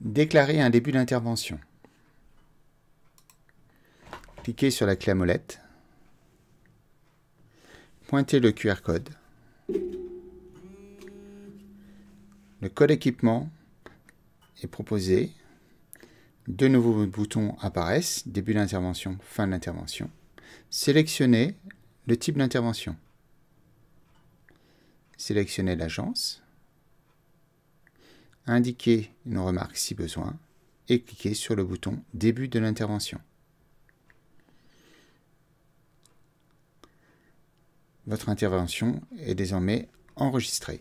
Déclarer un début d'intervention. Cliquez sur la clé à molette. Pointez le QR code. Le code équipement est proposé. Deux nouveaux boutons apparaissent, début d'intervention, fin d'intervention. Sélectionnez le type d'intervention. Sélectionnez l'agence. Indiquez une remarque si besoin et cliquez sur le bouton Début de l'intervention. Votre intervention est désormais enregistrée.